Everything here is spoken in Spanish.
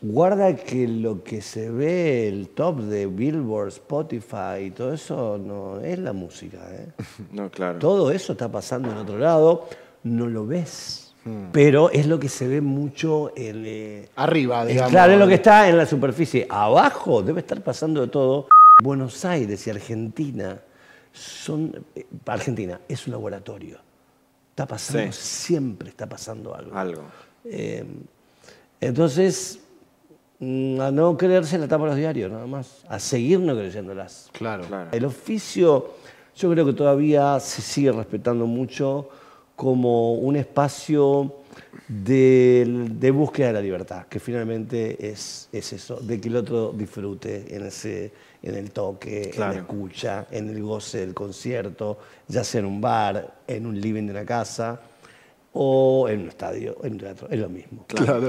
Guarda que lo que se ve, el top de Billboard, Spotify y todo eso, no es la música. ¿eh? No, claro. Todo eso está pasando en otro lado, no lo ves. Hmm. Pero es lo que se ve mucho. El, eh, Arriba, digamos. claro, es lo que está en la superficie. Abajo debe estar pasando de todo. Buenos Aires y Argentina son. Eh, Argentina es un laboratorio. Está pasando, siempre está pasando algo. Algo. Eh, entonces Mm, a no creerse en la tapa de los diarios, nada más, a seguir no creyéndolas. Claro. El oficio, yo creo que todavía se sigue respetando mucho como un espacio de, búsqueda de la libertad, que finalmente es, es, eso, de que el otro disfrute en, ese, en el toque, en la escucha, en el goce del concierto, ya sea en un bar, en un living de una casa o en un estadio, en un teatro, es lo mismo. Claro.